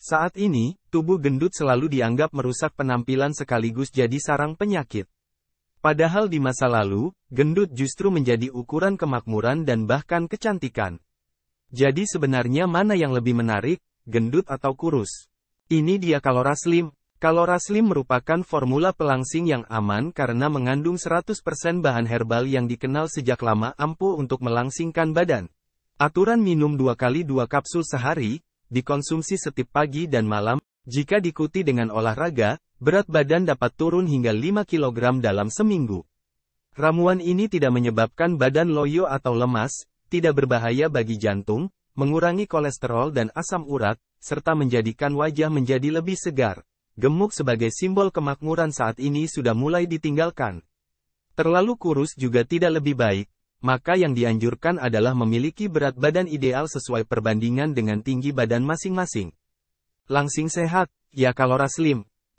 Saat ini, tubuh gendut selalu dianggap merusak penampilan sekaligus jadi sarang penyakit. Padahal di masa lalu, gendut justru menjadi ukuran kemakmuran dan bahkan kecantikan. Jadi sebenarnya mana yang lebih menarik, gendut atau kurus? Ini dia kalora slim, Kalora Slim merupakan formula pelangsing yang aman karena mengandung 100% bahan herbal yang dikenal sejak lama ampuh untuk melangsingkan badan. Aturan minum dua kali dua kapsul sehari, dikonsumsi setiap pagi dan malam, jika diikuti dengan olahraga, berat badan dapat turun hingga 5 kg dalam seminggu. Ramuan ini tidak menyebabkan badan loyo atau lemas, tidak berbahaya bagi jantung, mengurangi kolesterol dan asam urat, serta menjadikan wajah menjadi lebih segar. Gemuk sebagai simbol kemakmuran saat ini sudah mulai ditinggalkan. Terlalu kurus juga tidak lebih baik, maka yang dianjurkan adalah memiliki berat badan ideal sesuai perbandingan dengan tinggi badan masing-masing. Langsing sehat, ya kalora slim,